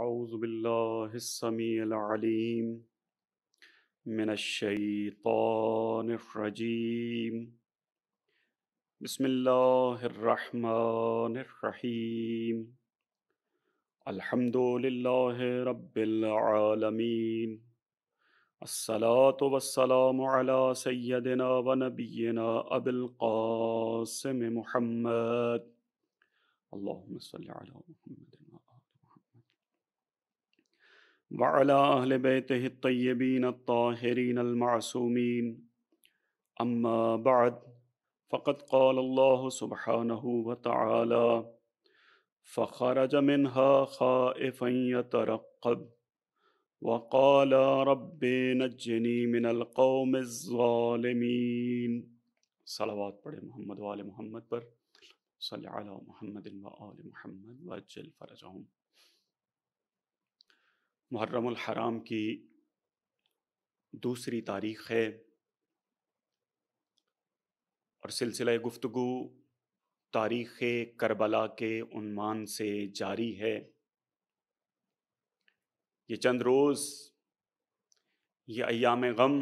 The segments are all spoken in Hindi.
أعوذ بالله السميع العليم من الشيطان الرجيم بسم الله الرحمن الرحيم الحمد لله رب العالمين الصلاة والسلام على سيدنا ونبينا أبي القاسم محمد اللهم صل على محمد वाला अहल बैतबिन ताहरीन अलमासूमीन अम्माबाद फ़कत कल्ला सुबहान वाली फ़खरज मिनहा ख़ाफ़ैन तरक़ब वक़ाल रब नजनी मिनलकौम ालमीन सलावात पढ़े मोहम्मद वाल मोहम्मद पर सल महमद महमद वजल फ़रजहूँ मुहर्रम हराम की दूसरी तारीख है और सिलसिला गुफ्तु तारीख़ करबला के उन्मान से जारी है ये चंद रोज़ ये अयाम गम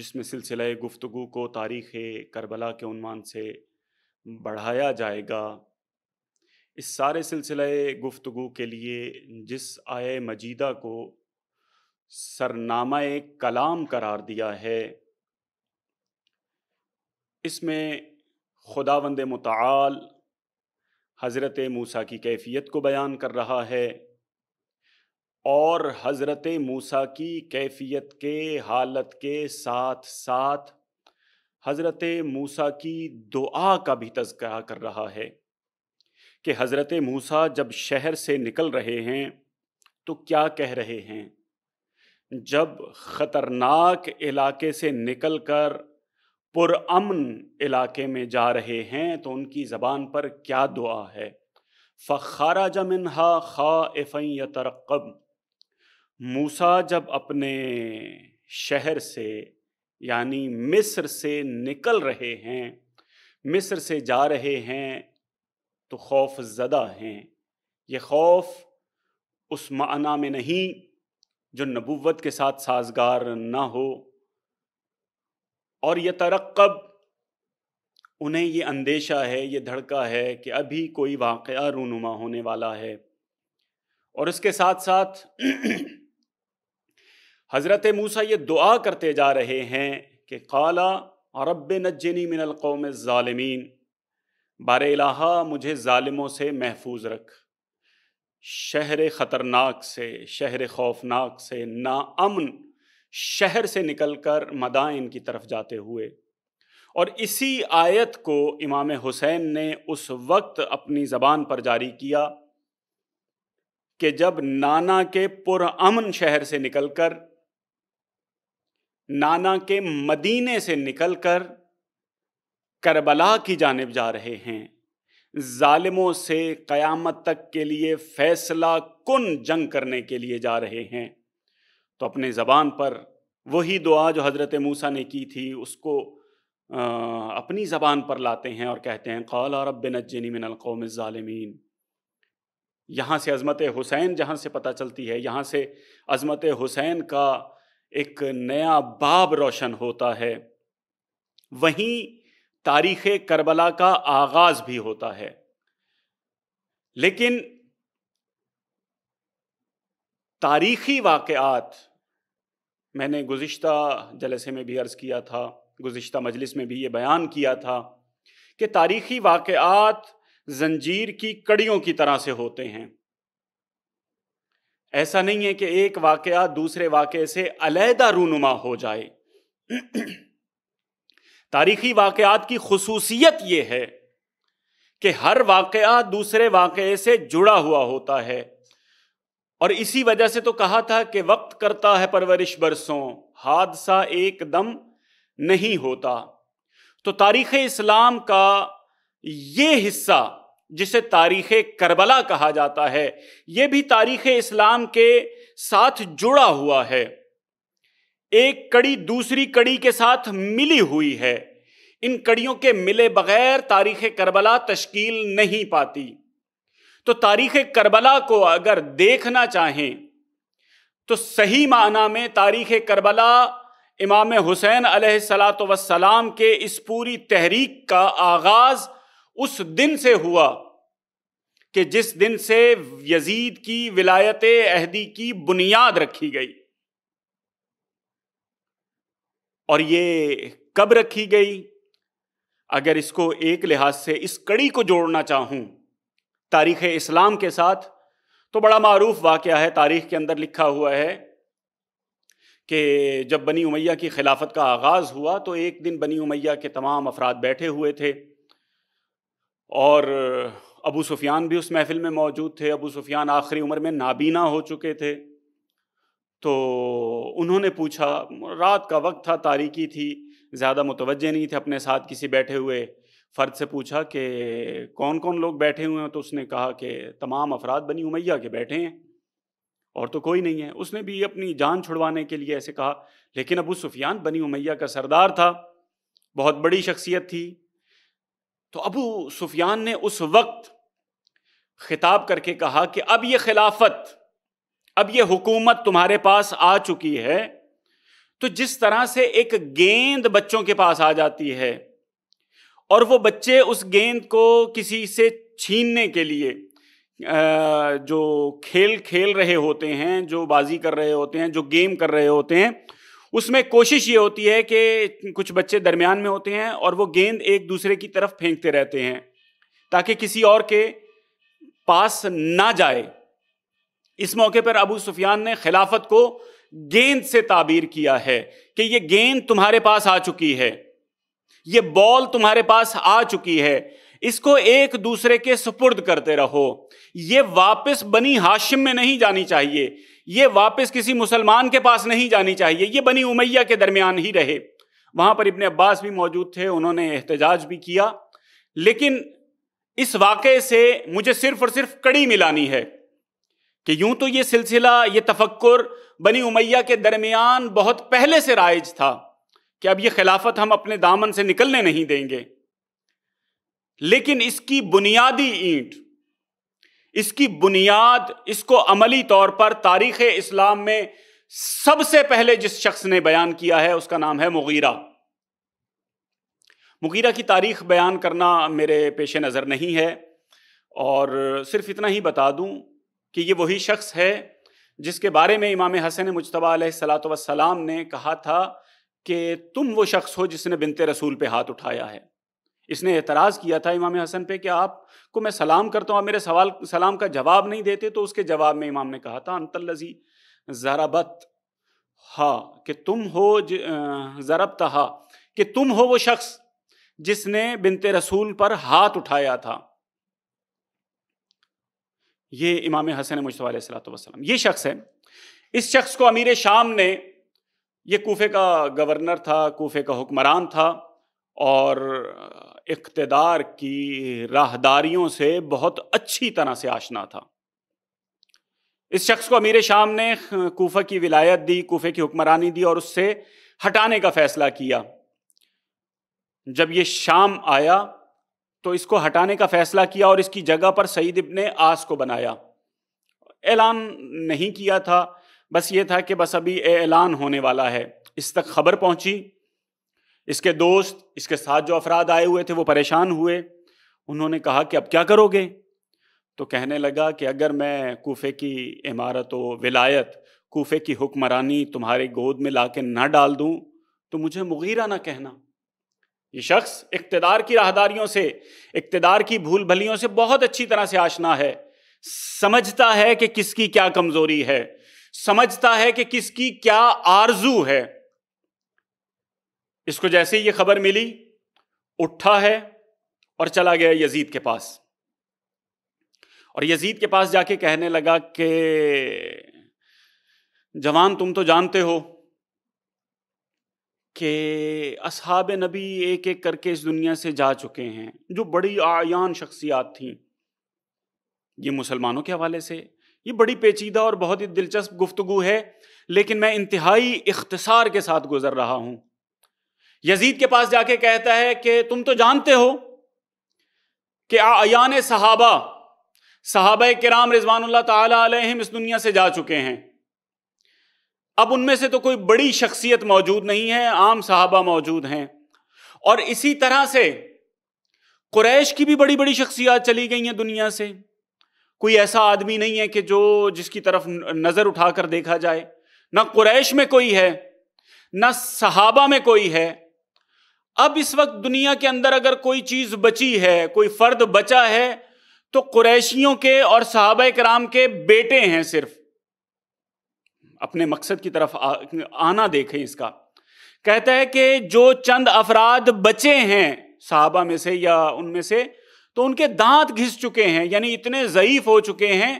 जिसमें सिलसिला गुफ्तु को तारीख़ करबला के उन्मान से बढ़ाया जाएगा इस सारे सिलसिले गुफ्तु के लिए जिस आय मजीदा को सरनामा कलाम करार दिया है इसमें खुदावंद मताल हज़रत मूसा की कैफ़ियत को बयान कर रहा है और हज़रत मूसा की कैफ़ियत के हालत के साथ साथ हज़रत मूसा की दुआ का भी तस्करा कर रहा है कि हज़रत मूसा जब शहर से निकल रहे हैं तो क्या कह रहे हैं जब ख़तरनाक इलाके से निकल कर पुरअमन इलाके में जा रहे हैं तो उनकी ज़बान पर क्या दुआ है फ़ारा जमिन हा खा एफ़ैन तरक़ब मूसा जब अपने शहर से यानी मिस्र से निकल रहे हैं मिस्र से जा रहे हैं तो खौफ ज़दा हैं ये खौफ उस माना में नहीं जो नबूवत के साथ साजगार ना हो और यह तरक्ब उन्हें ये अंदेशा है ये धड़का है कि अभी कोई वाक़ रूनुमा होने वाला है और इसके साथ साथ हज़रत मूसा ये दुआ करते जा रहे हैं कि काला रब नजनी मिनल कौम ालमीन बार इलाहा मुझे ालिमों से महफूज रख शहर ख़तरनाक से शहर खौफनाक से नाअमन शहर से निकल कर मदाइन की तरफ जाते हुए और इसी आयत को इमाम हुसैन ने उस वक्त अपनी ज़बान पर जारी किया कि जब नाना के पुरअमन शहर से निकलकर नाना के मदीने से निकलकर करबला की जानब जा रहे हैं ालिमों से क़यामत तक के लिए फ़ैसला कन जंग करने के लिए जा रहे हैं तो अपने ज़बान पर वही दुआ जो हज़रत मूसा ने की थी उसको आ, अपनी ज़बान पर लाते हैं और कहते हैं कौल और रब नजनी मिनकौम ालमीन यहाँ से अज़मत हुसैन जहाँ से पता चलती है यहाँ से अज़मत हुसैन का एक नया बाब रोशन होता है वहीं तारीख़ करबला का आगाज़ भी होता है लेकिन तारीख़ी वाक़ात मैंने गुज्त जलसे में भी अर्ज़ किया था गुज्त मजलिस में भी ये बयान किया था कि तारीख़ी वाक़ात जंजीर की कड़ियों की तरह से होते हैं ऐसा नहीं है कि एक वाक़ दूसरे वाक़े से अलहदा रूनुमा हो जाए तारीखी वाक़ात की खसूसियत ये है कि हर वाक़ दूसरे वाक़े से जुड़ा हुआ होता है और इसी वजह से तो कहा था कि वक्त करता है परवरिश बरसों हादसा एकदम नहीं होता तो तारीख़ इस्लाम का ये हिस्सा जिसे तारीख़ करबला कहा जाता है ये भी तारीख़ इस्लाम के साथ जुड़ा हुआ है एक कड़ी दूसरी कड़ी के साथ मिली हुई है इन कड़ियों के मिले बगैर तारीख करबला तश्कील नहीं पाती तो तारीख करबला को अगर देखना चाहें तो सही माना में तारीख करबला इमाम हुसैन सलात के इस पूरी तहरीक का आगाज उस दिन से हुआ कि जिस दिन से यजीद की विलायत अहदी की बुनियाद रखी गई और ये कब रखी गई अगर इसको एक लिहाज से इस कड़ी को जोड़ना चाहूँ तारीख़ इस्लाम के साथ तो बड़ा मरूफ वाक्य है तारीख़ के अंदर लिखा हुआ है कि जब बनी उमैया की खिलाफत का आगाज़ हुआ तो एक दिन बनी उमैया के तमाम अफराद बैठे हुए थे और अबू सुफियान भी उस महफ़िल में मौजूद थे अबू सुफियान आखिरी उम्र में नाबीना हो चुके थे तो उन्होंने पूछा रात का वक्त था तारीकी थी ज़्यादा मुतवजह नहीं थे अपने साथ किसी बैठे हुए फ़र्द से पूछा कि कौन कौन लोग बैठे हुए हैं तो उसने कहा कि तमाम अफराद बनी उमैया के बैठे हैं और तो कोई नहीं है उसने भी अपनी जान छुड़वाने के लिए ऐसे कहा लेकिन अबू सुफियान बनी उमैया का सरदार था बहुत बड़ी शख्सियत थी तो अबू सुफियान ने उस वक्त खिताब करके कहा कि अब ये खिलाफत अब ये हुकूमत तुम्हारे पास आ चुकी है तो जिस तरह से एक गेंद बच्चों के पास आ जाती है और वो बच्चे उस गेंद को किसी से छीनने के लिए जो खेल खेल रहे होते हैं जो बाजी कर रहे होते हैं जो गेम कर रहे होते हैं उसमें कोशिश ये होती है कि कुछ बच्चे दरमियान में होते हैं और वो गेंद एक दूसरे की तरफ फेंकते रहते हैं ताकि किसी और के पास ना जाए इस मौके पर अबू सुफियान ने खिलाफत को गेंद से ताबीर किया है कि यह गेंद तुम्हारे पास आ चुकी है ये बॉल तुम्हारे पास आ चुकी है इसको एक दूसरे के सुपुर्द करते रहो ये वापस बनी हाशिम में नहीं जानी चाहिए ये वापस किसी मुसलमान के पास नहीं जानी चाहिए ये बनी उमैया के दरमियान ही रहे वहां पर इब्ने अब्बास भी मौजूद थे उन्होंने एहतजाज भी किया लेकिन इस वाक़े से मुझे सिर्फ और सिर्फ कड़ी मिलानी है कि यूं तो ये सिलसिला ये तफक्र बनी उमैया के दरमियान बहुत पहले से राइज था कि अब ये खिलाफत हम अपने दामन से निकलने नहीं देंगे लेकिन इसकी बुनियादी ईंट इसकी बुनियाद इसको अमली तौर पर तारीख इस्लाम में सबसे पहले जिस शख्स ने बयान किया है उसका नाम है मुगीरा मुगीरा की तारीख बयान करना मेरे पेश नज़र नहीं है और सिर्फ इतना ही बता दूं कि ये वही शख्स है जिसके बारे में इमाम हसन मुशतबा सलात वसलाम ने कहा था कि तुम वो शख्स हो जिसने बिनते रसूल पे हाथ उठाया है इसने एतराज़ किया था इमाम हसन पे कि आप को मैं सलाम करता हूँ आप मेरे सवाल सलाम का जवाब नहीं देते तो उसके जवाब में इमाम ने कहा था अंतलजी ज़राबत हा कि तुम हो ज़रब तहा कि तुम हो वो शख्स जिसने बिनते रसूल पर हाथ उठाया था ये इमाम हसन मुशतवा सलाम ये शख्स है इस शख्स को अमीर शाम ने ये कोफे का गवर्नर था कोफे का हुक्मरान था और इकतदार की राहदारियों से बहुत अच्छी तरह से आशना था इस शख्स को अमीर शाम ने कोफा की विलायत दी कोफे की हुक्मरानी दी और उससे हटाने का फैसला किया जब ये शाम आया तो इसको हटाने का फैसला किया और इसकी जगह पर सईद इब्ने आस को बनाया ऐलान नहीं किया था बस ये था कि बस अभी ऐलान होने वाला है इस तक खबर पहुंची इसके दोस्त इसके साथ जो अफराद आए हुए थे वो परेशान हुए उन्होंने कहा कि अब क्या करोगे तो कहने लगा कि अगर मैं कोफे की इमारत व विलायत कोफे की हुक्मरानी तुम्हारे गोद में ला के ना डाल दूँ तो मुझे मुगीरा ना कहना ये शख्स इकतदार की राहदारियों से इकतदार की भूल भलियों से बहुत अच्छी तरह से आशना है समझता है कि किसकी क्या कमजोरी है समझता है कि किसकी क्या आरजू है इसको जैसे ही ये खबर मिली उठा है और चला गया यजीद के पास और यजीद के पास जाके कहने लगा कि जवान तुम तो जानते हो कि असहाब नबी एक एक करके इस दुनिया से जा चुके हैं जो बड़ी आयान शख्सियात थीं ये मुसलमानों के हवाले से ये बड़ी पेचीदा और बहुत ही दिलचस्प गुफ्तु है लेकिन मैं इंतहाई इख्तसार के साथ गुजर रहा हूं यजीद के पास जाके कहता है कि तुम तो जानते हो कि आयान सहाबा साहब कराम रिजवान इस दुनिया से जा चुके हैं अब उनमें से तो कोई बड़ी शख्सियत मौजूद नहीं है आम साहबा मौजूद हैं और इसी तरह से कुरैश की भी बड़ी बड़ी शख्सियात चली गई हैं दुनिया से कोई ऐसा आदमी नहीं है कि जो जिसकी तरफ नज़र उठाकर देखा जाए ना कुरैश में कोई है ना सहाबा में कोई है अब इस वक्त दुनिया के अंदर अगर कोई चीज़ बची है कोई फ़र्द बचा है तो कुरैशियों के और सहाबा कराम के बेटे हैं सिर्फ अपने मकसद की तरफ आना देखें इसका कहता है कि जो चंद अफराद बचे हैं साहबा में से या उनमें से तो उनके दांत घिस चुके हैं यानी इतने ज़यीफ हो चुके हैं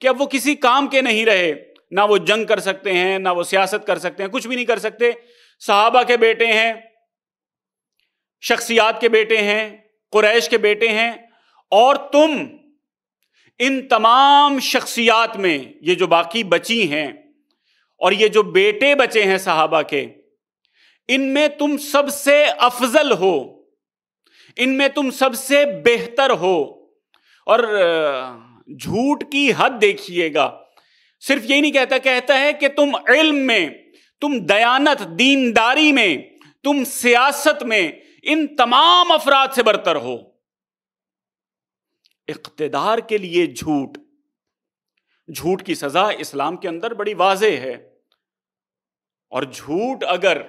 कि अब वो किसी काम के नहीं रहे ना वो जंग कर सकते हैं ना वो सियासत कर सकते हैं कुछ भी नहीं कर सकते साहबा के बेटे हैं शख्सियात के बेटे हैं कुरैश के बेटे हैं और तुम इन तमाम शख्सियात में ये जो बाकी बची हैं और ये जो बेटे बचे हैं साहबा के इनमें तुम सबसे अफजल हो इनमें तुम सबसे बेहतर हो और झूठ की हद देखिएगा सिर्फ यही नहीं कहता कहता है कि तुम इल्म में तुम दयानत दीनदारी में तुम सियासत में इन तमाम अफराद से बरतर हो इकतदार के लिए झूठ झूठ की सजा इस्लाम के अंदर बड़ी वाजे है और झूठ अगर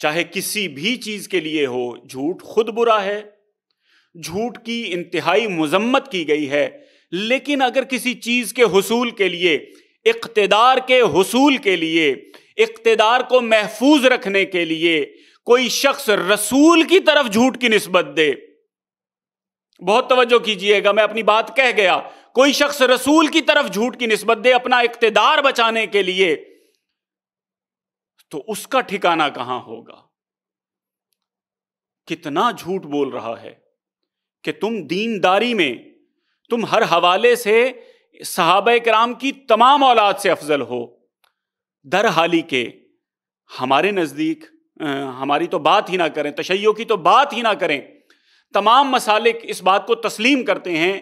चाहे किसी भी चीज के लिए हो झूठ खुद बुरा है झूठ की इंतहाई मजम्मत की गई है लेकिन अगर किसी चीज के हसूल के लिए इकतदार के हसूल के लिए इकतदार को महफूज रखने के लिए कोई शख्स रसूल की तरफ झूठ की नस्बत दे बहुत तवज्जो कीजिएगा मैं अपनी बात कह गया कोई शख्स रसूल की तरफ झूठ की नस्बत दे अपना इकतदार बचाने के लिए तो उसका ठिकाना कहां होगा कितना झूठ बोल रहा है कि तुम दीनदारी में तुम हर हवाले से साहब कराम की तमाम औलाद से अफजल हो दर हाली के हमारे नज़दीक हमारी तो बात ही ना करें तशैयों की तो बात ही ना करें तमाम मसालिक इस बात को तस्लीम करते हैं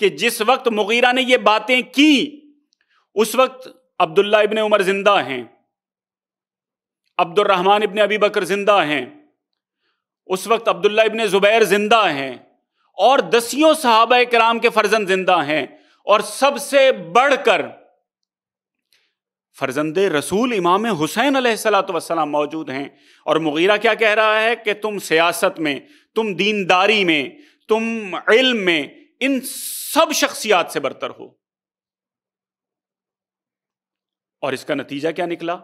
कि जिस वक्त मुगीरा ने ये बातें की उस वक्त अब्दुल्ला इबन उमर ज़िंदा हैं अब्दुलरहमान इबन अबी बकर जिंदा हैं उस वक्त अब्दुल्ला इबन ज़ुबैर जिंदा हैं और दसियों साहब कराम के फर्जंद जिंदा हैं और सबसे बढ़कर फर्जंद रसूल इमाम हुसैन सलाम मौजूद हैं और मुगीरा क्या कह रहा है कि तुम सियासत में तुम दीनदारी में तुम इल्म में इन सब शख्सियात से बरतर हो और इसका नतीजा क्या निकला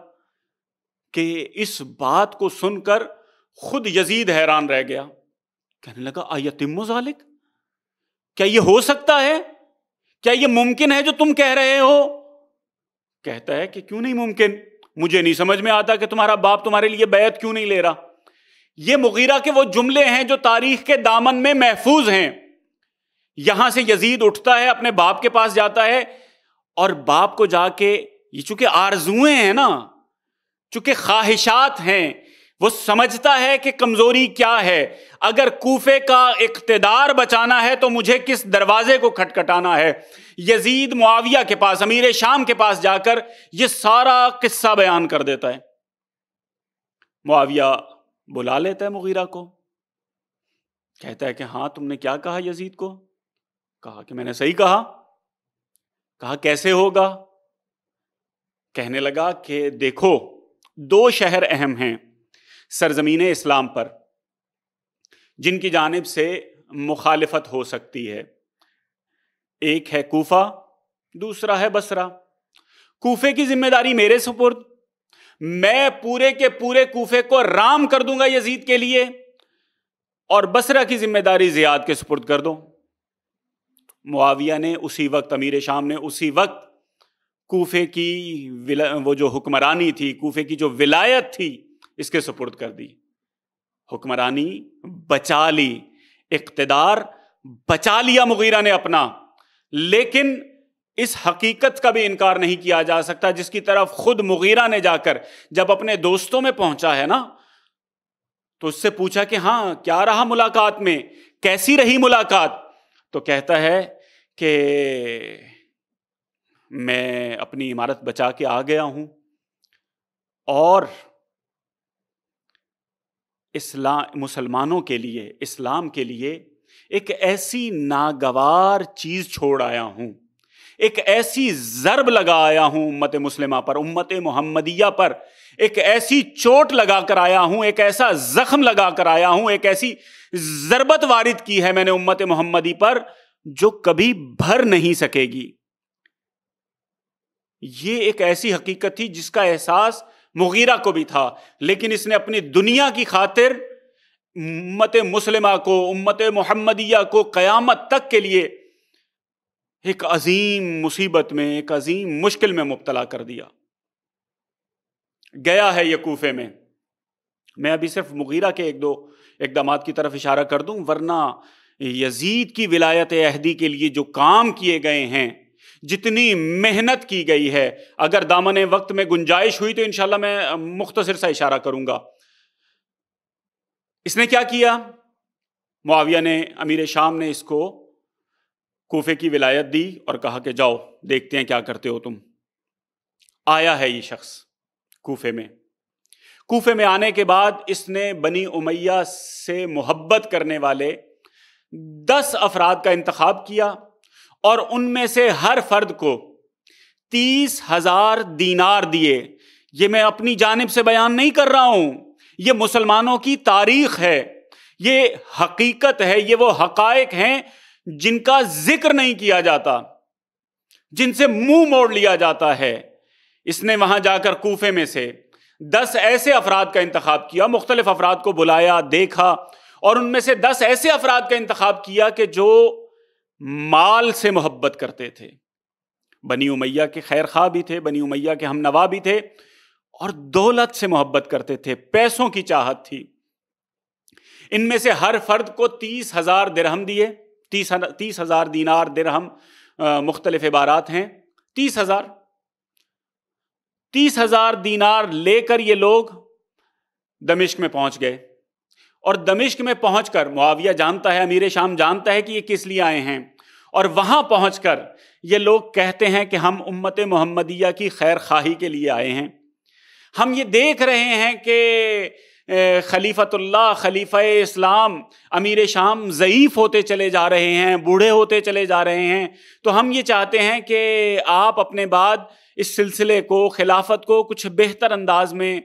कि इस बात को सुनकर खुद यजीद हैरान रह गया कहने लगा आयतिम जालिक क्या यह हो सकता है क्या यह मुमकिन है जो तुम कह रहे हो कहता है कि क्यों नहीं मुमकिन मुझे नहीं समझ में आता कि तुम्हारा बाप तुम्हारे लिए बैत क्यों नहीं ले रहा यह मुगीरा के वो जुमले हैं जो तारीख के दामन में महफूज हैं यहां से यजीद उठता है अपने बाप के पास जाता है और बाप को जाके ये चूंकि आरजुए हैं ना चूंकि ख्वाहिशात हैं वो समझता है कि कमज़ोरी क्या है अगर कोफे का इकतदार बचाना है तो मुझे किस दरवाजे को खटखटाना है यजीद मुआविया के पास अमीर शाम के पास जाकर ये सारा किस्सा बयान कर देता है मुआविया बुला लेता है मुगीरा को कहता है कि हां तुमने क्या कहा यजीद को कहा कि मैंने सही कहा कहा कैसे होगा कहने लगा कि देखो दो शहर अहम हैं सरजमीन इस्लाम पर जिनकी जानब से मुखालफत हो सकती है एक है कोफा दूसरा है बसरा कोफे की जिम्मेदारी मेरे सपुर्द मैं पूरे के पूरे कोफे को राम कर दूंगा यजीद के लिए और बसरा की जिम्मेदारी जियाद के सुपुर्द कर दो मुआविया ने उसी वक्त अमीर शाम ने उसी वक्त कोफे की वो जो हुक्मरानी थी कोफे की जो विलायत थी इसके सुपुर्द कर दी हुक्मरानी बचा ली इकतदार बचा लिया मुगीरा ने अपना लेकिन इस हकीकत का भी इनकार नहीं किया जा सकता जिसकी तरफ खुद मुगीरा ने जाकर जब अपने दोस्तों में पहुंचा है ना तो उससे पूछा कि हाँ क्या रहा मुलाकात में कैसी रही मुलाकात तो कहता है कि मैं अपनी इमारत बचा के आ गया हूँ और इस्लाम मुसलमानों के लिए इस्लाम के लिए एक ऐसी नागवार चीज़ छोड़ आया हूँ एक ऐसी ज़रब लगा आया हूँ उम्मत मुसलिमा पर उम्मत मोहम्मदिया पर एक ऐसी चोट लगा कर आया हूँ एक ऐसा ज़ख्म लगा कर आया हूँ एक ऐसी ज़रबत वारिद की है मैंने उम्मत मोहम्मदी पर जो कभी भर नहीं सकेगी ये एक ऐसी हकीकत थी जिसका एहसास मुगीरा को भी था लेकिन इसने अपनी दुनिया की खातिर उम्मत मुसलिमा को उम्मत मोहम्मदिया को क़यामत तक के लिए एक अजीम मुसीबत में एक अजीम मुश्किल में मुबतला कर दिया गया है ये में मैं अभी सिर्फ मुगीरा के एक दो इकदाम की तरफ इशारा कर दूं वरना यजीद की विलायत अहदी के लिए जो काम किए गए हैं जितनी मेहनत की गई है अगर दामन वक्त में गुंजाइश हुई तो इनशाला मैं मुख्तसर सा इशारा करूंगा इसने क्या किया मुआविया ने अमीर शाम ने इसको कोफे की विलायत दी और कहा कि जाओ देखते हैं क्या करते हो तुम आया है ये शख्स कोफे में कोफे में आने के बाद इसने बनी उमैया से मोहब्बत करने वाले दस अफराद का इंतखब किया और उनमें से हर फर्द को तीस हजार दीनार दिए ये मैं अपनी जानब से बयान नहीं कर रहा हूं ये मुसलमानों की तारीख है ये हकीकत है ये वो हकायक हैं जिनका जिक्र नहीं किया जाता जिनसे मुंह मोड़ लिया जाता है इसने वहां जाकर कूफे में से दस ऐसे अफराद का इंतखब किया मुख्तलिफ अफराद को बुलाया देखा और उनमें से दस ऐसे अफराद का इंतखब किया कि जो माल से मोहब्बत करते थे बनी उमैया के खैर खा भी थे बनी उमैया के हम नवा भी थे और दौलत से मोहब्बत करते थे पैसों की चाहत थी इनमें से हर फर्द को तीस हजार दिरहम दिए तीस तीस हजार दीनार दिरहम मुख्तलिफ इबारात हैं तीस हजार तीस हजार दीनार लेकर ये लोग दमिश्क में पहुंच गए और दमिश्क में पहुंचकर मुआविया जानता है अमीर शाम जानता है कि ये किस लिए आए हैं और वहां पहुंचकर ये लोग कहते हैं कि हम उम्मत मोहम्मदिया की खैर खाही के लिए आए हैं हम ये देख रहे हैं कि खलीफतुल्ला खलीफ़ इस्लाम अमीर शाम ज़यीफ़ होते चले जा रहे हैं बूढ़े होते चले जा रहे हैं तो हम ये चाहते हैं कि आप अपने बाद इस सिलसिले को खिलाफत को कुछ बेहतर अंदाज में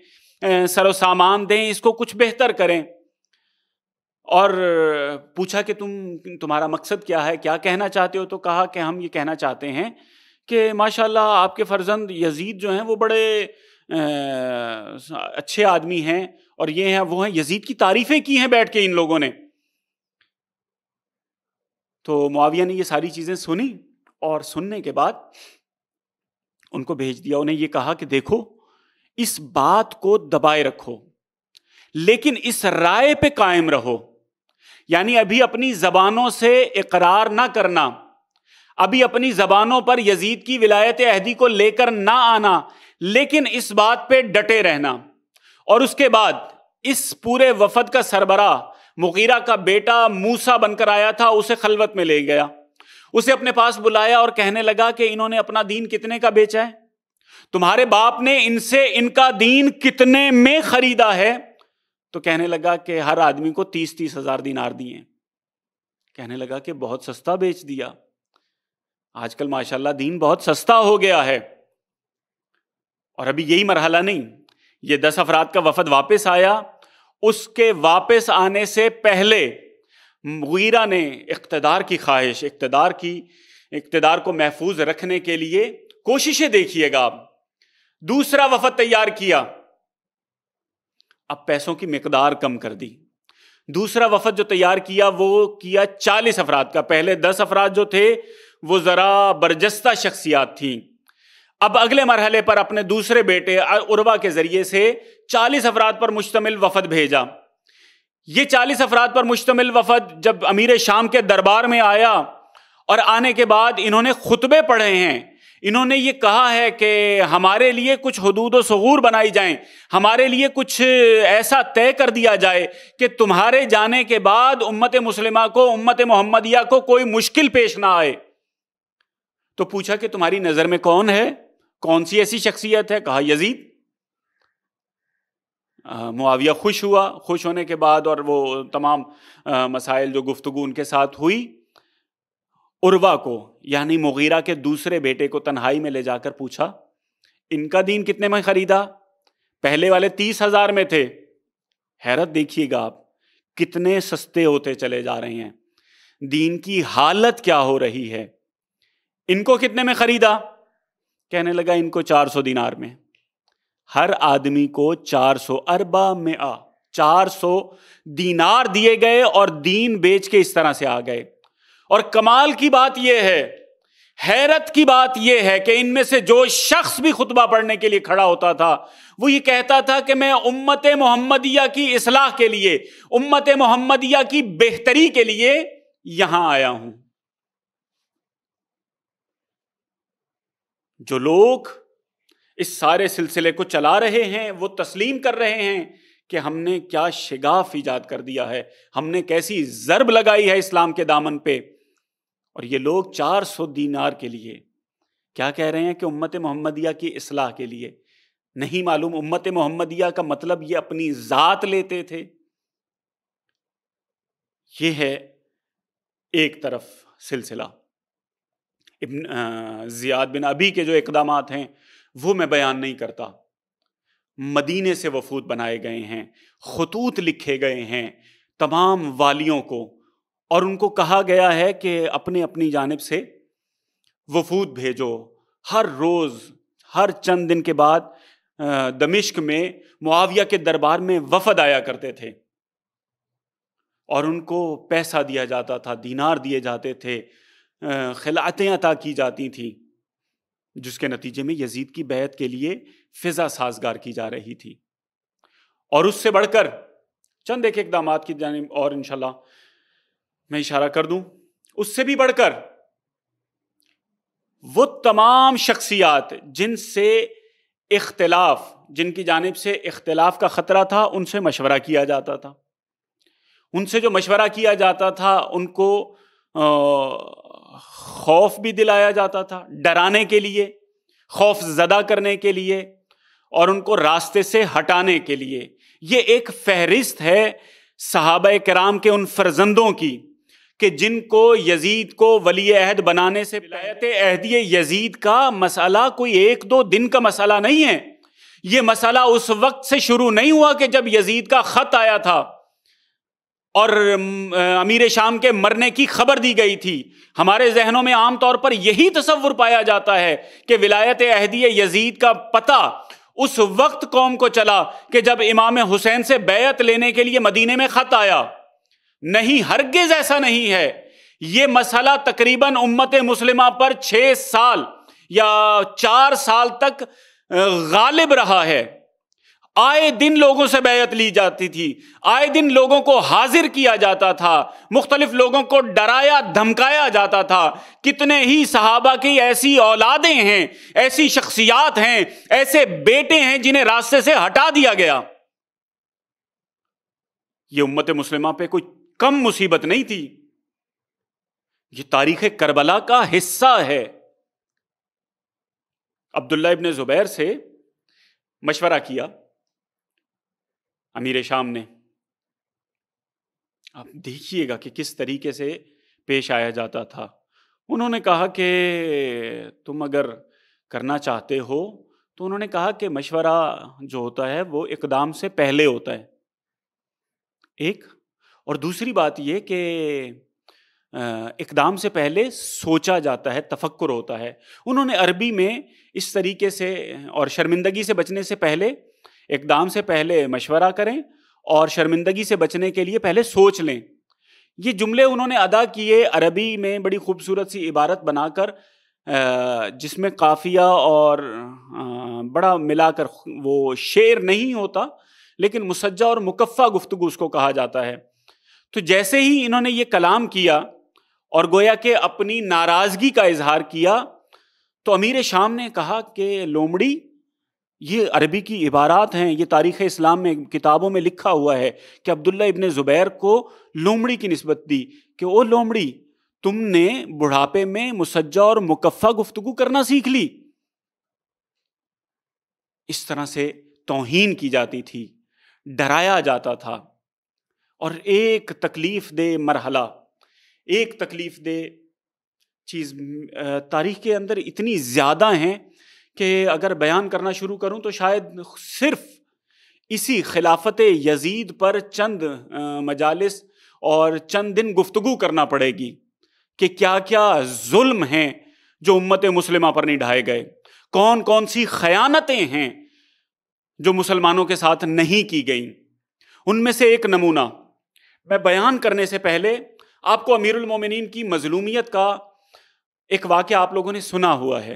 सरो सामान दें इसको कुछ बेहतर करें और पूछा कि तुम तुम्हारा मकसद क्या है क्या कहना चाहते हो तो कहा कि हम ये कहना चाहते हैं कि माशाल्लाह आपके फर्जंद यजीद जो हैं वो बड़े आ, अच्छे आदमी हैं और ये हैं वो हैं यजीद की तारीफ़ें की हैं बैठ के इन लोगों ने तो मुआविया ने ये सारी चीज़ें सुनी और सुनने के बाद उनको भेज दिया उन्हें ये कहा कि देखो इस बात को दबाए रखो लेकिन इस राय पे कायम रहो यानी अभी अपनी ज़बानों से इकरार ना करना अभी अपनी ज़बानों पर यजीद की विलायत अहदी को लेकर ना आना लेकिन इस बात पे डटे रहना और उसके बाद इस पूरे वफद का सरबरा मुगीरा का बेटा मूसा बनकर आया था उसे खलवत में ले गया उसे अपने पास बुलाया और कहने लगा कि इन्होंने अपना दीन कितने का बेचा है तुम्हारे बाप ने इनसे इनका दीन कितने में खरीदा है तो कहने लगा कि हर आदमी को तीस तीस हजार दिनार दिए कहने लगा कि बहुत सस्ता बेच दिया आजकल माशाल्लाह दीन बहुत सस्ता हो गया है और अभी यही मरहला नहीं ये दस अफराद का वफद वापस आया उसके वापस आने से पहले मुगीरा ने इकतदार की ख्वाहिश इकतदार की इकतदार को महफूज रखने के लिए कोशिशें देखिएगा आप दूसरा वफद तैयार किया अब पैसों की मकदार कम कर दी दूसरा वफद जो तैयार किया वो किया चालीस अफराद का पहले दस अफराद जो थे वो ज़रा बरजस्ता शख्सियात थी अब अगले मरहले पर अपने दूसरे बेटे उर्वा के ज़रिए से चालीस अफराद पर मुश्तमिल वफद भेजा ये चालीस अफराद पर मुश्तमिल वफद जब अमीर शाम के दरबार में आया और आने के बाद इन्होंने खुतबे पढ़े हैं इन्होंने ये कहा है कि हमारे लिए कुछ हदूद व बनाई जाएं हमारे लिए कुछ ऐसा तय कर दिया जाए कि तुम्हारे जाने के बाद उम्मत मुसलिमा को उम्मत मोहम्मदिया को कोई मुश्किल पेश ना आए तो पूछा कि तुम्हारी नज़र में कौन है कौन सी ऐसी शख्सियत है कहा यजीद मुआविया खुश हुआ खुश होने के बाद और वो तमाम मसाइल जो गुफ्तु उनके साथ हुई उर्वा को यानी मुगीरा के दूसरे बेटे को तन्हाई में ले जाकर पूछा इनका दीन कितने में खरीदा पहले वाले तीस हजार में थे हैरत देखिएगा आप कितने सस्ते होते चले जा रहे हैं दीन की हालत क्या हो रही है इनको कितने में खरीदा कहने लगा इनको 400 दिनार में हर आदमी को 400 अरबा में आ सौ दीनार दिए गए और दीन बेच के इस तरह से आ गए और कमाल की बात यह है हैरत की बात यह है कि इनमें से जो शख्स भी खुतबा पढ़ने के लिए खड़ा होता था वो ये कहता था कि मैं उम्मत मोहम्मदिया की इसलाह के लिए उम्मत मोहम्मदिया की बेहतरी के लिए यहां आया हूं जो लोग इस सारे सिलसिले को चला रहे हैं वो तस्लीम कर रहे हैं कि हमने क्या शिगाफ ईजाद कर दिया है हमने कैसी जरब लगाई है इस्लाम के दामन पे और ये लोग 400 दीनार के लिए क्या कह रहे हैं कि उम्मत मोहम्मदिया की असलाह के लिए नहीं मालूम उम्मत मोहम्मदिया का मतलब ये अपनी ज़ात लेते थे ये है एक तरफ सिलसिला ज़ियाद बिन अभी के जो इकदाम हैं वो मैं बयान नहीं करता मदीने से वफूद बनाए गए हैं खतूत लिखे गए हैं तमाम वालियों को और उनको कहा गया है कि अपने अपनी जानब से वफूद भेजो हर रोज़ हर चंद दिन के बाद दमिश्क में मुआविया के दरबार में वफद आया करते थे और उनको पैसा दिया जाता था दीनार दिए जाते थे खिलातें अता की जाती थीं जिसके नतीजे में यजीद की बैत के लिए फ़िज़ा साजगार की जा रही थी और उससे बढ़कर चंद एक इकदाम की जानब और इनशाला मैं इशारा कर दूं उससे भी बढ़कर वो तमाम शख्सियात जिनसे इख्तलाफ जिनकी जानब से इख्तलाफ का ख़तरा था उनसे मशवरा किया जाता था उनसे जो मशवरा किया जाता था उनको खौफ भी दिलाया जाता था डराने के लिए खौफ ज़दा करने के लिए और उनको रास्ते से हटाने के लिए ये एक फहरिस्त है सहाब कराम के उन फर्जंदों की कि जिनको यजीद को वली अहद बनाने से विलायत अहदी यजीद का मसाला कोई एक दो दिन का मसाला नहीं है ये मसाला उस वक्त से शुरू नहीं हुआ कि जब यजीद का ख़त आया था और अमीर शाम के मरने की खबर दी गई थी हमारे जहनों में आम तौर पर यही तस्वुर पाया जाता है कि विलायत अहदी यजीद का पता उस वक्त कौम को चला कि जब इमाम हुसैन से बैत लेने के लिए मदीने में ख़त आया नहीं हरगिज ऐसा नहीं है ये मसला तकरीबन उम्मत मुस्लिमा पर छह साल या चार साल तक गालिब रहा है आए दिन लोगों से बैत ली जाती थी आए दिन लोगों को हाजिर किया जाता था मुख्तलिफ लोगों को डराया धमकाया जाता था कितने ही सहाबा की ऐसी औलादें हैं ऐसी शख्सियात हैं ऐसे बेटे हैं जिन्हें रास्ते से हटा दिया गया ये उम्मत मुस्लिमा पे कोई कम मुसीबत नहीं थी ये तारीख करबला का हिस्सा है अब्दुल्ला इबन जुबैर से मशवरा किया अमीर शाम ने आप देखिएगा कि किस तरीके से पेश आया जाता था उन्होंने कहा कि तुम अगर करना चाहते हो तो उन्होंने कहा कि मशवरा जो होता है वो इकदाम से पहले होता है एक और दूसरी बात ये कि इकदाम से पहले सोचा जाता है तफक्र होता है उन्होंने अरबी में इस तरीके से और शर्मिंदगी से बचने से पहले इकदाम से पहले मशवरा करें और शर्मिंदगी से बचने के लिए पहले सोच लें ये जुमले उन्होंने अदा किए अरबी में बड़ी खूबसूरत सी इबारत बनाकर जिसमें काफिया और बड़ा मिलाकर वो शेर नहीं होता लेकिन मुसज्जा और मुकफ़ा गुफ्तु उसको कहा जाता है तो जैसे ही इन्होंने ये कलाम किया और गोया के अपनी नाराज़गी का इजहार किया तो अमीर शाम ने कहा कि लोमड़ी ये अरबी की इबारात हैं ये तारीख़ इस्लाम में किताबों में लिखा हुआ है कि अब्दुल्ला इब्ने ज़ुबैर को लोमड़ी की नस्बत दी कि ओ लोमड़ी तुमने बुढ़ापे में मुसज्जा और मुकफ़ा गुफ्तु करना सीख ली इस तरह से तोहन की जाती थी डराया जाता था और एक तकलीफ़ दे मरहला एक तकलीफ़ दे चीज़ तारीख़ के अंदर इतनी ज़्यादा हैं कि अगर बयान करना शुरू करूं तो शायद सिर्फ इसी खिलाफत यजीद पर चंद मजालस और चंद दिन गुफ्तगु करना पड़ेगी कि क्या क्या जुल्म हैं जो उम्मत मुसलिमा पर नहीं ढाए गए कौन कौन सी खयानतें हैं जो मुसलमानों के साथ नहीं की गई उनमें से एक नमूना मैं बयान करने से पहले आपको अमीरुल मोमिनीन की मजलूमियत का एक वाक्य आप लोगों ने सुना हुआ है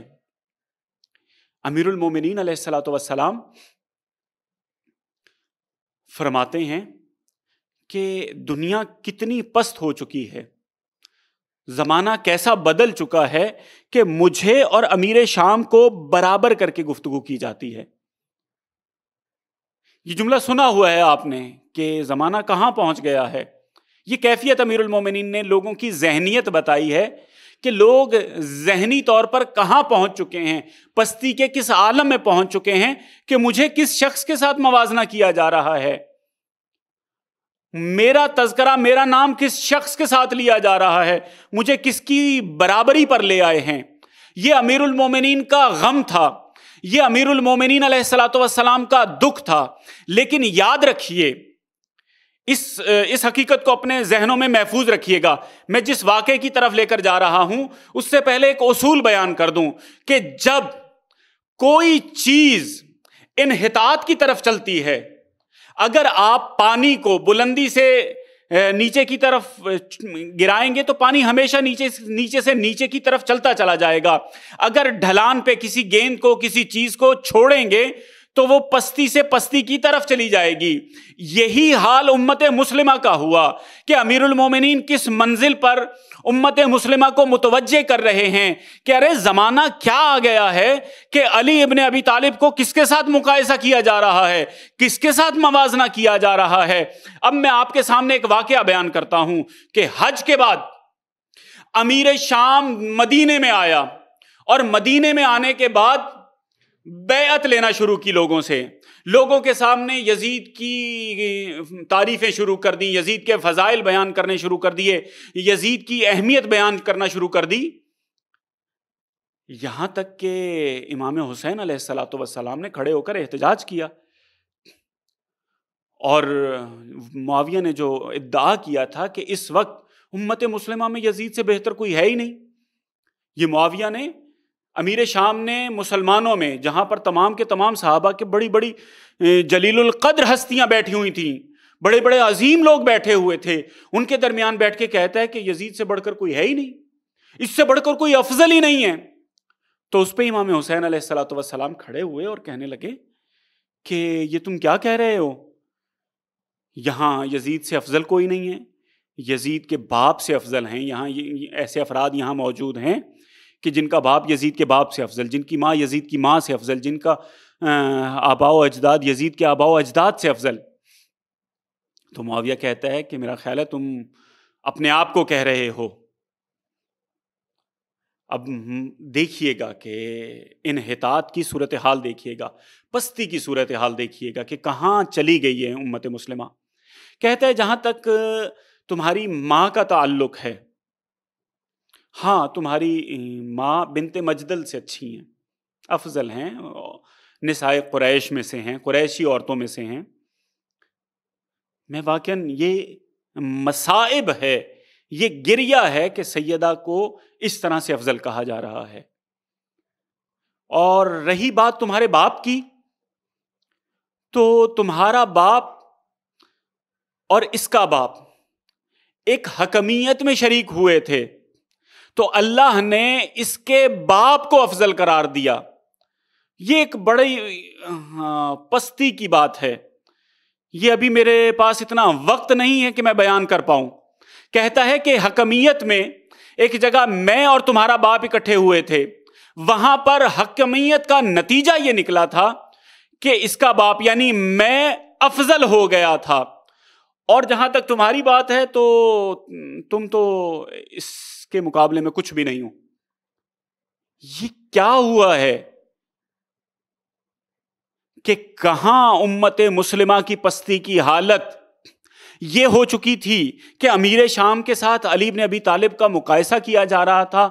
अमीरुल मोमिनीन सलाम फरमाते हैं कि दुनिया कितनी पस्त हो चुकी है ज़माना कैसा बदल चुका है कि मुझे और अमीर शाम को बराबर करके गुफ्तगु की जाती है ये जुमला सुना हुआ है आपने कि ज़माना कहाँ पहुँच गया है ये कैफियत अमीरमिन ने लोगों की जहनीत बताई है कि लोग जहनी तौर पर कहाँ पहुँच चुके हैं पस्ती के किस आलम में पहुँच चुके हैं कि मुझे किस शख्स के साथ मवाजना किया जा रहा है मेरा तस्करा मेरा नाम किस शख्स के साथ लिया जा रहा है मुझे किसकी बराबरी पर ले आए हैं यह अमीर उलमोमिन का गम था ये अमीरमिन सलाम का दुख था लेकिन याद रखिए इस इस हकीकत को अपने जहनों में महफूज रखिएगा मैं जिस वाक़े की तरफ लेकर जा रहा हूं उससे पहले एक असूल बयान कर दूं कि जब कोई चीज इनहतात की तरफ चलती है अगर आप पानी को बुलंदी से नीचे की तरफ गिराएंगे तो पानी हमेशा नीचे नीचे से नीचे की तरफ चलता चला जाएगा अगर ढलान पे किसी गेंद को किसी चीज को छोड़ेंगे तो वो पस्ती से पस्ती की तरफ चली जाएगी यही हाल उम्मत मुस्लिमा का हुआ कि अमीरुल मोमिनीन किस मंजिल पर उम्मत मुस्लिमा को मुतवजह कर रहे हैं कि अरे ज़माना क्या आ गया है कि अली इब्ने अबी तालिब को किसके साथ मुकायसा किया जा रहा है किसके साथ मवाजना किया जा रहा है अब मैं आपके सामने एक वाक्य बयान करता हूं कि हज के बाद अमीर शाम मदीने में आया और मदीने में आने के बाद बैत लेना शुरू की लोगों से लोगों के सामने यजीद की तारीफ़ें शुरू कर दी यजीद के फ़जाइल बयान करने शुरू कर दिए यजीद की अहमियत बयान करना शुरू कर दी यहां तक के इमाम हुसैन सलात ने खड़े होकर एहतजाज किया और माविया ने जो इद्दा किया था कि इस वक्त उम्मत मुस्लिमा में यजीद से बेहतर कोई है ही नहीं ये मुआविया ने अमीर शाम ने मुसलमानों में जहाँ पर तमाम के तमाम साहबा के बड़ी बड़ी जलीलकद्र हस्तियाँ बैठी हुई थी बड़े बड़े अजीम लोग बैठे हुए थे उनके दरमियान बैठ के कहता है कि यजीद से बढ़कर कोई है ही नहीं इससे बढ़कर कोई अफजल ही नहीं है तो उस पर इमाम हुसैन सलाम खड़े हुए और कहने लगे कि ये तुम क्या कह रहे हो यहाँ यजीद से अफजल कोई नहीं है यजीद के बाप से अफजल हैं यहाँ ये ऐसे अफराद यहाँ मौजूद हैं कि जिनका बाप यजीद के बाप से अफजल जिनकी माँ यजीद की माँ से अफजल जिनका आबाओ अजदाद यजीद के आबाओ अजदाद से अफजल तो मुआविया कहता है कि मेरा ख्याल है तुम अपने आप को कह रहे हो अब देखिएगा कि इनहतात की सूरत हाल देखिएगा पस्ती की सूरत हाल देखिएगा कि कहाँ चली गई है उम्मत मुस्लिमा कहता है जहाँ तक तुम्हारी माँ का ताल्लुक है हाँ तुम्हारी माँ बिनते मजदल से अच्छी हैं अफजल हैं निसाय कुरैश में से हैं कुरैशी औरतों में से हैं मैं वाक़ ये मसाइब है ये गिरिया है कि सैदा को इस तरह से अफजल कहा जा रहा है और रही बात तुम्हारे बाप की तो तुम्हारा बाप और इसका बाप एक हकमियत में शरीक हुए थे तो अल्लाह ने इसके बाप को अफजल करार दिया ये एक बड़ी हाँ, पस्ती की बात है ये अभी मेरे पास इतना वक्त नहीं है कि मैं बयान कर पाऊं कहता है कि हकमियत में एक जगह मैं और तुम्हारा बाप इकट्ठे हुए थे वहां पर हकमियत का नतीजा ये निकला था कि इसका बाप यानी मैं अफजल हो गया था और जहां तक तुम्हारी बात है तो तुम तो इस इसके मुकाबले में कुछ भी नहीं हूं ये क्या हुआ है कि कहां उम्मत मुस्लिमा की पस्ती की हालत ये हो चुकी थी कि अमीर शाम के साथ अलीब ने अभी तालिब का मुकायसा किया जा रहा था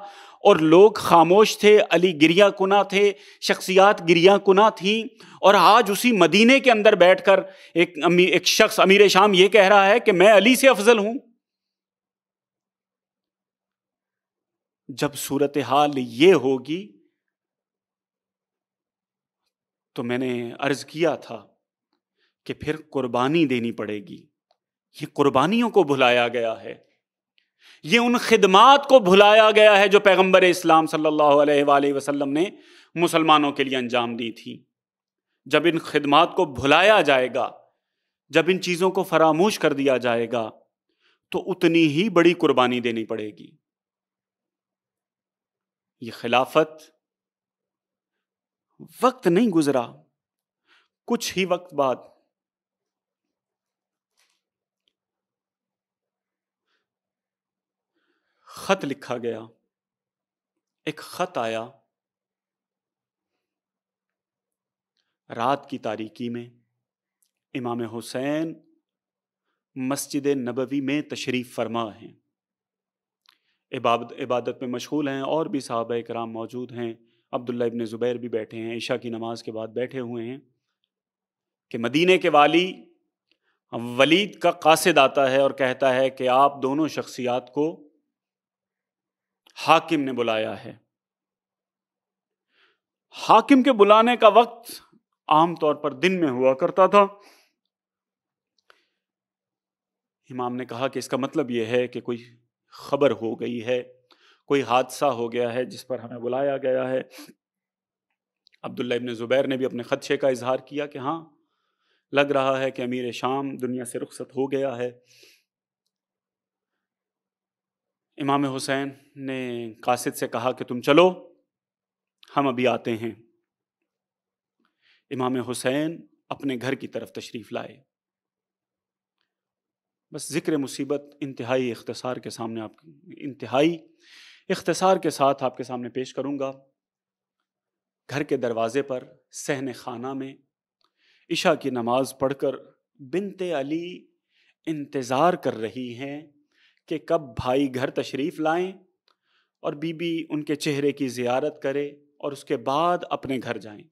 और लोग खामोश थे अली गिरिया कुना थे शख्सियात गिरिया कुना थी और आज उसी मदीने के अंदर बैठकर एक एक शख्स अमीर शाम ये कह रहा है कि मैं अली से अफजल हूँ जब सूरत हाल ये होगी तो मैंने अर्ज किया था कि फिर कुर्बानी देनी पड़ेगी ये कुर्बानियों को भुलाया गया है ये उन खिदमात को भुलाया गया है जो पैगंबर इस्लाम सल्लल्लाहु अलैहि वसल्लम ने मुसलमानों के लिए अंजाम दी थी जब इन खिदमात को भुलाया जाएगा जब इन चीज़ों को फरामोश कर दिया जाएगा तो उतनी ही बड़ी कुर्बानी देनी पड़ेगी ये खिलाफत वक्त नहीं गुजरा कुछ ही वक्त बाद खत लिखा गया एक खत आया रात की तारीकी में इमाम हुसैन मस्जिद नबवी में तशरीफ़ फरमा है इबाद इबादत में मशगूल हैं और भी साहब कराम मौजूद हैं अब्दुल्ला इबन ज़ुबैर भी बैठे हैं ईशा की नमाज के बाद बैठे हुए हैं कि मदीने के वाली वलीद का कासिद आता है और कहता है कि आप दोनों शख्सियात को हाकिम ने बुलाया है हाकिम के बुलाने का वक्त आमतौर पर दिन में हुआ करता था इमाम ने कहा कि इसका मतलब यह है कि कोई खबर हो गई है कोई हादसा हो गया है जिस पर हमें बुलाया गया है अब्दुल्ला इबन ज़ुबैर ने भी अपने ख़दशे का इजहार किया कि हाँ लग रहा है कि अमीर शाम दुनिया से रुखसत हो गया है इमाम हुसैन ने कासिद से कहा कि तुम चलो हम अभी आते हैं इमाम हुसैन अपने घर की तरफ तशरीफ़ लाए बस ज़िक्र मुसीबत इंतहाई इख्तसार के सामने आप इंतहाई इख्तसार के साथ आपके सामने पेश करूँगा घर के दरवाज़े पर सहन खाना में इशा की नमाज़ पढ़ कर बिनते अली इंतज़ार कर रही हैं कि कब भाई घर तशरीफ़ लाएँ और बीबी उनके चेहरे की ज़ियारत करे और उसके बाद अपने घर जाएं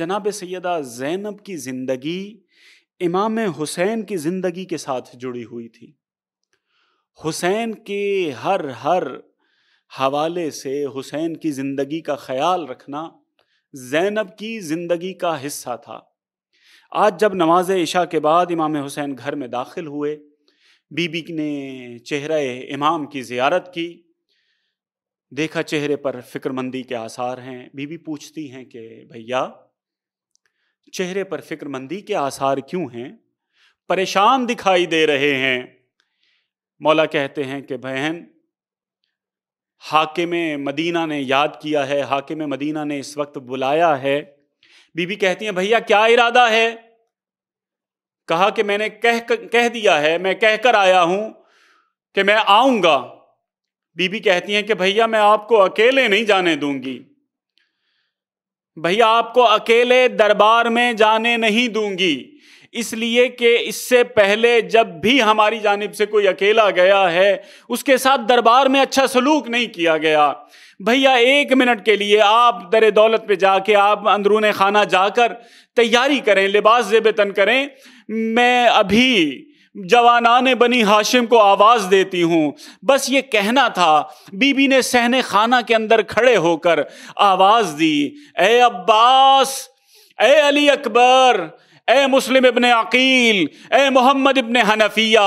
जनाब सैदा ज़ैनब की ज़िंदगी इमाम हुसैन की ज़िंदगी के साथ जुड़ी हुई थी हुसैन के हर हर हवाले से हुसैन की ज़िंदगी का ख्याल रखना जैनब की ज़िंदगी का हिस्सा था आज जब नमाज इशा के बाद इमाम हुसैन घर में दाखिल हुए बीबी ने चेहरा इमाम की ज़ियारत की देखा चेहरे पर फ़िक्रमंदी के आसार हैं बीबी पूछती हैं कि भैया चेहरे पर फिक्रमंदी के आसार क्यों हैं परेशान दिखाई दे रहे हैं मौला कहते हैं कि बहन हाकिम मदीना ने याद किया है हाकिम मदीना ने इस वक्त बुलाया है बीबी कहती हैं भैया क्या इरादा है कहा कि मैंने कह कह दिया है मैं कहकर आया हूं कि मैं आऊंगा बीबी कहती हैं कि भैया मैं आपको अकेले नहीं जाने दूंगी भैया आपको अकेले दरबार में जाने नहीं दूंगी इसलिए कि इससे पहले जब भी हमारी जानब से कोई अकेला गया है उसके साथ दरबार में अच्छा सलूक नहीं किया गया भैया एक मिनट के लिए आप दर दौलत पे जाके आप अंदरून खाना जाकर तैयारी करें लिबास जेब तन करें मैं अभी जवानान बनी हाशिम को आवाज़ देती हूँ बस ये कहना था बीबी ने सहने खाना के अंदर खड़े होकर आवाज़ दी ए अब्बास ए अली अकबर ए मुस्लिम इबन अकील ए मोहम्मद इबन हनफिया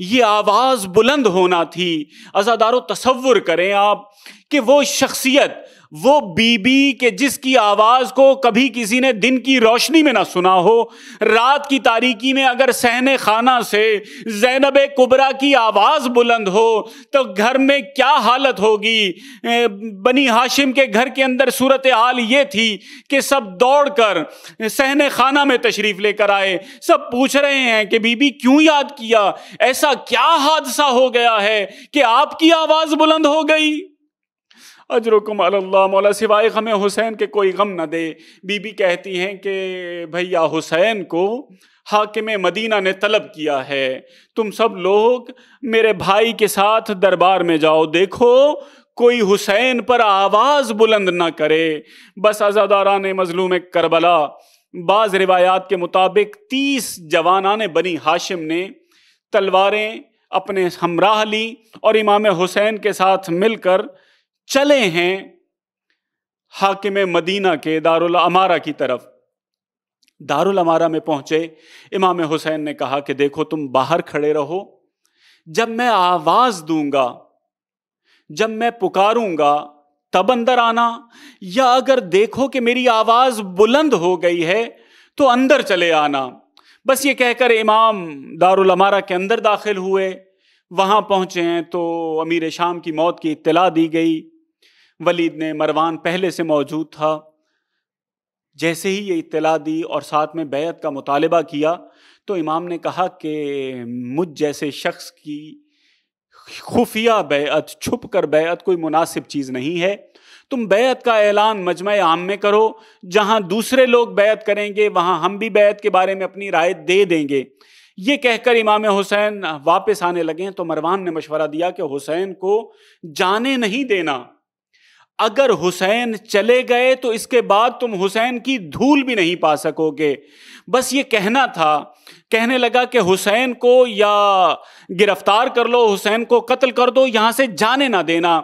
ये आवाज़ बुलंद होना थी अजादारो तसवुर करें आप कि वो शख्सियत वो बीबी के जिसकी आवाज को कभी किसी ने दिन की रोशनी में ना सुना हो रात की तारीकी में अगर सहने खाना से जैनब कुबरा की आवाज बुलंद हो तो घर में क्या हालत होगी बनी हाशिम के घर के अंदर सूरत हाल ये थी कि सब दौड़कर सहने खाना में तशरीफ लेकर आए सब पूछ रहे हैं कि बीबी क्यों याद किया ऐसा क्या हादसा हो गया है कि आपकी आवाज बुलंद हो गई अजरकम अल्लाह मौला सिवाय गम हुसैन के कोई गम न दे बीबी कहती हैं कि भैया हुसैन को हाकिम मदीना ने तलब किया है तुम सब लोग मेरे भाई के साथ दरबार में जाओ देखो कोई हुसैन पर आवाज़ बुलंद ना करे बस आज़ादारा ने मजलूम करबला बाज़ रिवायात के मुताबिक तीस जवाना ने बनी हाशिम ने तलवारें अपने हमराह ली और इमाम हुसैन के साथ मिलकर चले हैं हाकिम मदीना के दारुल अमारा की तरफ दारुल अमारा में पहुंचे इमाम हुसैन ने कहा कि देखो तुम बाहर खड़े रहो जब मैं आवाज दूंगा जब मैं पुकारूंगा तब अंदर आना या अगर देखो कि मेरी आवाज बुलंद हो गई है तो अंदर चले आना बस ये कहकर इमाम दारुल अमारा के अंदर दाखिल हुए वहाँ पहुँचे हैं तो अमीर शाम की मौत की इतला दी गई वलीद ने मरवान पहले से मौजूद था जैसे ही ये इतला दी और साथ में बैत का मुतालबा किया तो इमाम ने कहा कि मुझ जैसे शख्स की खुफिया बैत छुप कर बैत कोई मुनासिब चीज़ नहीं है तुम बैत का ऐलान मजमा आम में करो जहाँ दूसरे लोग बैत करेंगे वहाँ हम भी बैत के बारे में अपनी राय दे देंगे ये कहकर इमाम हुसैन वापस आने लगे तो मरवान ने मशवरा दिया कि हुसैन को जाने नहीं देना अगर हुसैन चले गए तो इसके बाद तुम हुसैन की धूल भी नहीं पा सकोगे बस ये कहना था कहने लगा कि हुसैन को या गिरफ्तार कर लो हुसैन को कत्ल कर दो यहाँ से जाने ना देना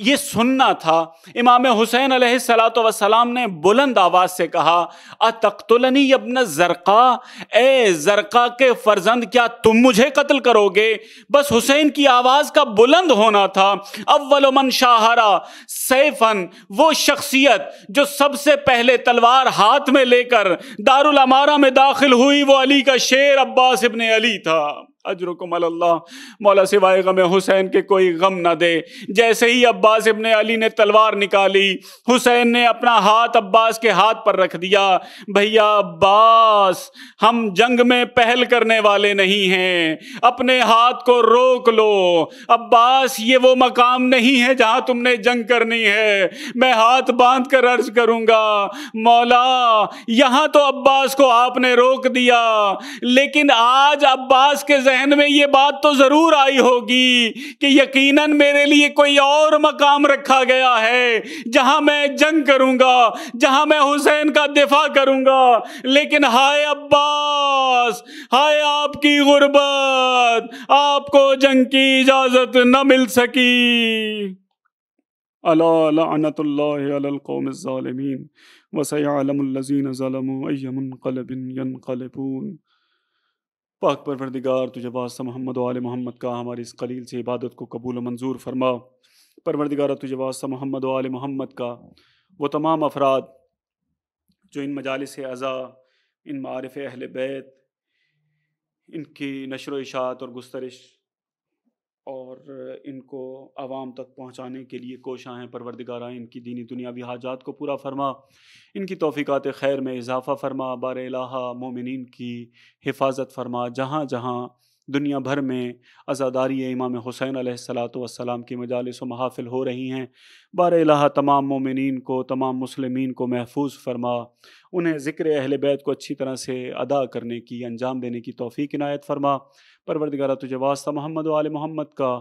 ये सुनना था इमाम हुसैन सलात वसलाम ने बुलंद आवाज़ से कहा तख्तुलनी अबन जरका ए जरका के फर्जंद क्या तुम मुझे कत्ल करोगे बस हुसैन की आवाज़ का बुलंद होना था अवलोमन शाहरा सैफन वो शख्सियत जो सबसे पहले तलवार हाथ में लेकर दारुल अमारा में दाखिल हुई वो अली का शेर अब्बास इबन अली था अजरकम अल्लाह मौला सिवाय गम हुसैन के कोई गम ना दे जैसे ही अब्बास इबन अली ने तलवार निकाली हुसैन ने अपना हाथ अब्बास के हाथ पर रख दिया भैया अब्बास हम जंग में पहल करने वाले नहीं हैं अपने हाथ को रोक लो अब्बास ये वो मकाम नहीं है जहां तुमने जंग करनी है मैं हाथ बांध कर अर्ज करूंगा मौला यहां तो अब्बास को आपने रोक दिया लेकिन आज अब्बास के जहन में ये बात तो ज़रूर आई होगी कि यकीनन मेरे लिए कोई और मकाम रखा गया है जहां मैं जंग करूंगा जहां मैं हुसैन का दिफा करूंगा लेकिन हाय अब्बास हाय आपकी गुर्बत आपको जंग की इजाज़त न मिल सकी अलातमीन वसैलमज़ीन ज़लम यनकलबून पाक परवरदिगार तुझे वास्ता मोहम्मद वाल मोहम्मद का हमारी इस कलील से इबादत को कबूल मंजूर फरमा परवरदिगार तुझे वास्ता मोहम्मद वाल मोहम्मद का वो तमाम अफराद जो इन मजालस अज़ा इन मारफ़ अहल बैत इनकी नशर इशात और गुस्तरश और इनको आवाम तक पहुँचाने के लिए कोशाएँ परवरदिगारा इनकी दीनी दुनियावी हाजात को पूरा फरमा इनकी तोफ़ीक़ात खैर में इजाफ़ा फरमा बार मोमिन की हिफाजत फरमा जहाँ जहाँ दुनिया भर में आज़ादारी इमाम हुसैन सलाम की मजालस व महाफिल हो रही हैं बार इलाहा तमाम ममिन को तमाम मुसलमान को महफूज फरमा उन्हें ज़िक्र अहल बैत को अच्छी तरह से अदा करने की अंजाम देने की तोफ़ी इनायत फरमा परवरदगारा तुझे वास्ता मोहम्मद आल मोहम्मद का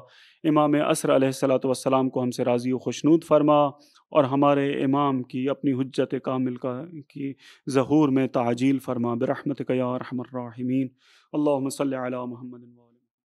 इमाम असर सलाम को हमसे राज़ी खुशनूद फरमा और हमारे इमाम की अपनी हजत कामिल का की जहूर में ताजील फरमा बरहमत कया रहमीन اللهم صل على محمد